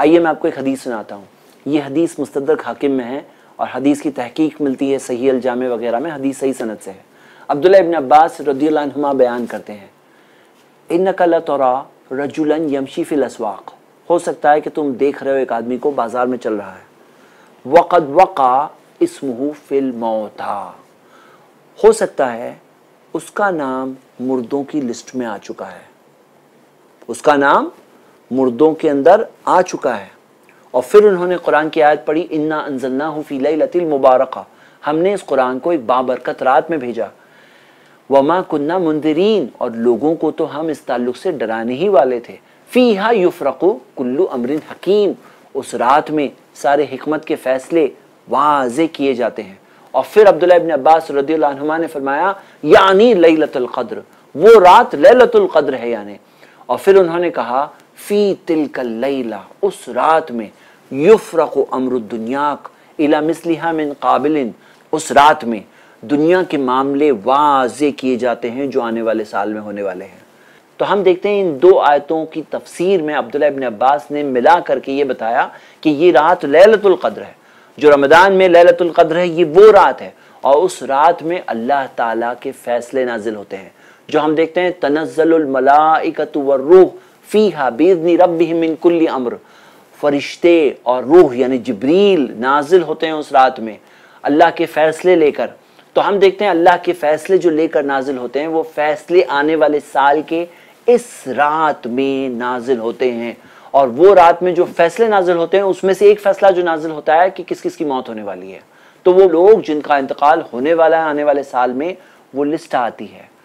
आइए मैं आपको एक हदीस सुनाता हूँ ये हदीस मुस्तदरक हाकिम में है और हदीस की तहकीक मिलती है सही अलजाम वगैरह में हदीस सही सनत से है अब्दुल्ला इबन अब्बास रदील्हुमा बयान करते हैं इन नकल तौरा रजुलन यमशी हो सकता है कि तुम देख रहे हो एक आदमी को बाजार में चल रहा है वक़द वक़ा इसमह फिल मोता हो सकता है उसका नाम मुर्दों की लिस्ट में आ चुका है उसका नाम मुर्दों के अंदर आ चुका है और फिर उन्होंने कुरान की आयत पढ़ी इन्ना अनजल्ला फ़ी लतिल मुबारक हमने इस कुरान को एक बाबरकत रात में भेजा वमा कुन्ना मुंदरीन और लोगों को तो हम इस ताल्लुक से डराने ही वाले थे हा युफरको कुल्लू अमरिन हकीम उस रात में सारे हमत के फैसले वाजे किए जाते हैं और फिर अब्दुल्ला इबन अब्बास रदील्ला ने फरमाया यानी लई वो रात लतुल्क़द्र है यानी और फिर उन्होंने कहा फ़ी तिल कल्ला उस रात में युफ्रक अमरुद्दुनियाक इला मिसलिहा मिन काबिलिन उस रात में दुनिया के मामले वाज किए जाते हैं जो आने वाले साल में होने वाले हैं तो हम देखते हैं इन दो आयतों की तफसीर में अब्दुल्ला इबन अब्बास ने मिला करके ये बताया कि ये रात लैलतुल कद्र है जो रमदान में लैलतुल कद्र है ये वो रात है और उस रात में अल्लाह ताला के फैसले नाजिल होते हैं जो हम देखते हैं तनज़ल मलाइकत वर्रूह फ़ीहा बेदनी रब मिनकुल्ली अम्र फरिश्ते और रूह यानी जबरील नाजिल होते हैं उस रात में अल्लाह के फ़ैसले लेकर तो हम देखते हैं अल्लाह के फ़ैसले जो लेकर नाजिल होते हैं वो फ़ैसले आने वाले साल के इस रात में नाजिल होते हैं और वो रात में जो फैसले नाजिल होते हैं उसमें से एक फ़ैसला जो नाजिल होता है कि किस किस की मौत होने वाली है तो वो लोग जिनका इंतकाल होने वाला है आने वाले साल में वो लिस्ट आती है